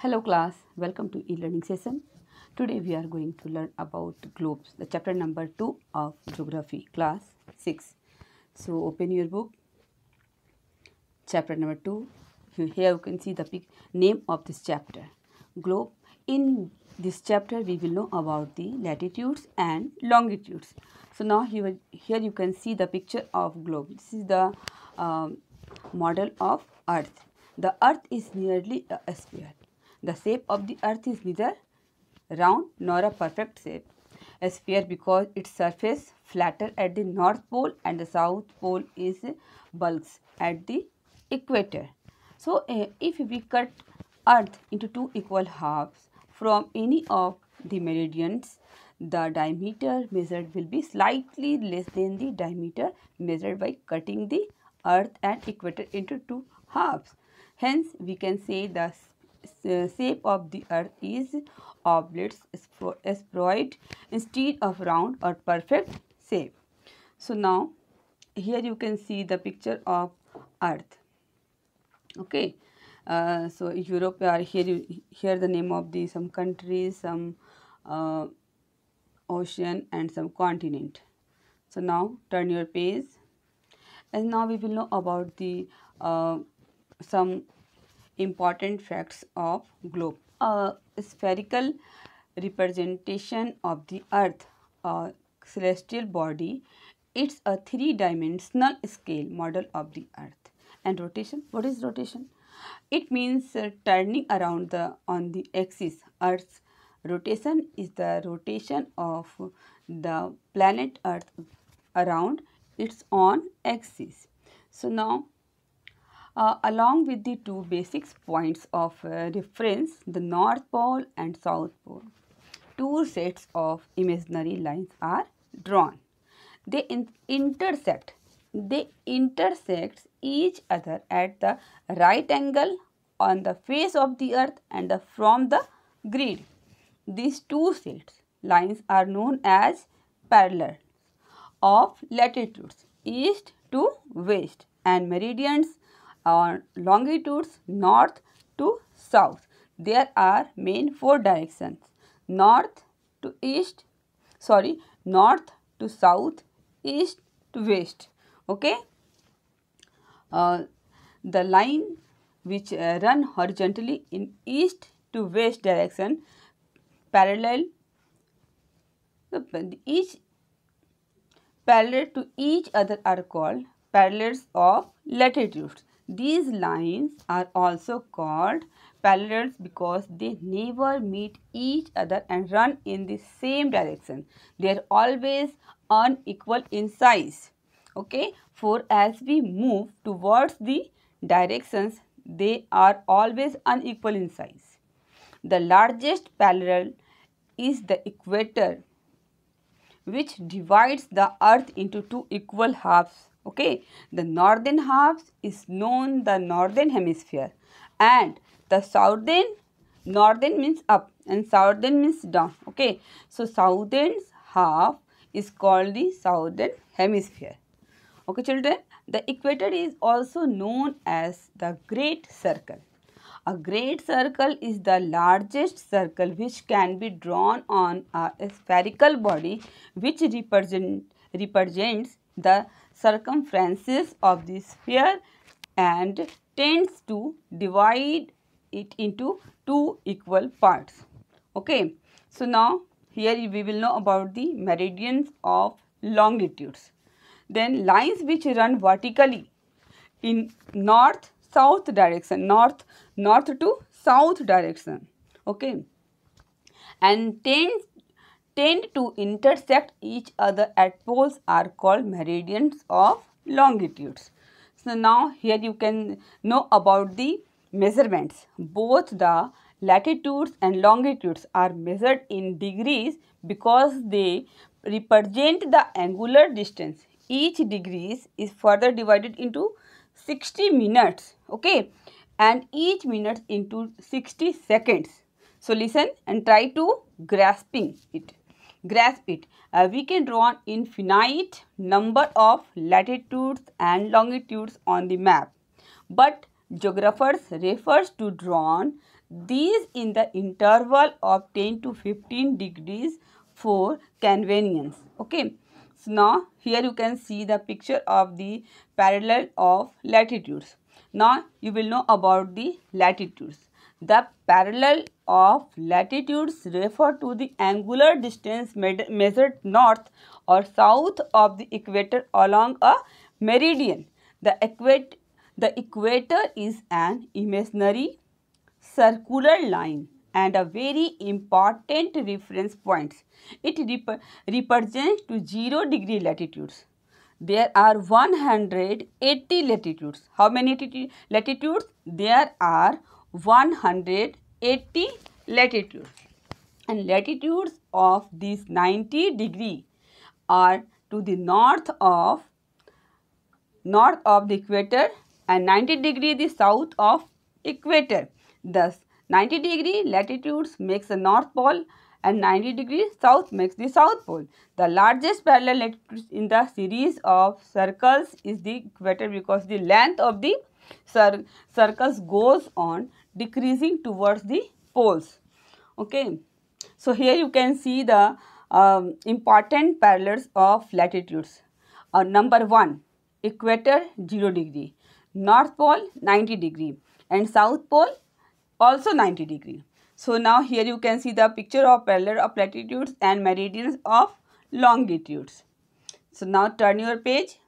Hello class, welcome to e-learning session. Today we are going to learn about globes, the chapter number 2 of geography, class 6. So open your book, chapter number 2. Here you can see the name of this chapter, globe. In this chapter we will know about the latitudes and longitudes. So now here, you can see the picture of globe. This is the um, model of earth. The earth is nearly a sphere the shape of the earth is neither round nor a perfect shape. A sphere because its surface flatter at the north pole and the south pole is bulges at the equator. So uh, if we cut earth into two equal halves from any of the meridians, the diameter measured will be slightly less than the diameter measured by cutting the earth and equator into two halves. Hence, we can say the shape of the earth is oblate spheroid instead of round or perfect shape. So now here you can see the picture of earth. Okay. Uh, so Europe are uh, here here the name of the some countries, some uh, ocean and some continent. So now turn your page and now we will know about the uh, some important facts of globe. A spherical representation of the earth, a celestial body, it's a three-dimensional scale model of the earth. And rotation, what is rotation? It means uh, turning around the on the axis. Earth's rotation is the rotation of the planet earth around its own axis. So now uh, along with the two basic points of uh, reference, the North Pole and South Pole. Two sets of imaginary lines are drawn. They in intersect. They intersect each other at the right angle on the face of the earth and the, from the grid. These two sets lines are known as parallel of latitudes east to west and meridians on uh, longitudes north to south. There are main four directions north to east, sorry, north to south, east to west. Okay. Uh, the line which uh, run horizontally in east to west direction parallel each parallel to each other are called parallels of latitudes these lines are also called parallels because they never meet each other and run in the same direction. They are always unequal in size. Okay, for as we move towards the directions, they are always unequal in size. The largest parallel is the equator which divides the earth into two equal halves okay the northern half is known the northern hemisphere and the southern northern means up and southern means down okay so southern half is called the southern hemisphere okay children the equator is also known as the great circle a great circle is the largest circle which can be drawn on a spherical body which represent, represents the circumferences of the sphere and tends to divide it into two equal parts. Okay, so now here we will know about the meridians of longitudes. Then lines which run vertically in north south direction north north to south direction okay and tends tend to intersect each other at poles are called meridians of longitudes. So now here you can know about the measurements. Both the latitudes and longitudes are measured in degrees because they represent the angular distance. Each degree is further divided into 60 minutes okay and each minute into 60 seconds. So listen and try to grasping it grasp it. Uh, we can draw an infinite number of latitudes and longitudes on the map. But geographers refers to drawn these in the interval of 10 to 15 degrees for convenience. Okay. So now here you can see the picture of the parallel of latitudes. Now you will know about the latitudes. The parallel of latitudes refer to the angular distance measured north or south of the equator along a meridian. The, equat, the equator is an imaginary circular line and a very important reference point. It rep represents to 0 degree latitudes. There are 180 latitudes. How many latitudes? There are 180 latitudes and latitudes of these 90 degree are to the north of north of the equator and 90 degree the south of equator. Thus 90 degree latitudes makes the north pole and 90 degree south makes the south pole. The largest parallel latitudes in the series of circles is the equator because the length of the Sir, circus goes on decreasing towards the poles. Okay. So, here you can see the um, important parallels of latitudes. Uh, number 1, equator 0 degree, north pole 90 degree and south pole also 90 degree. So, now here you can see the picture of parallel of latitudes and meridians of longitudes. So, now turn your page.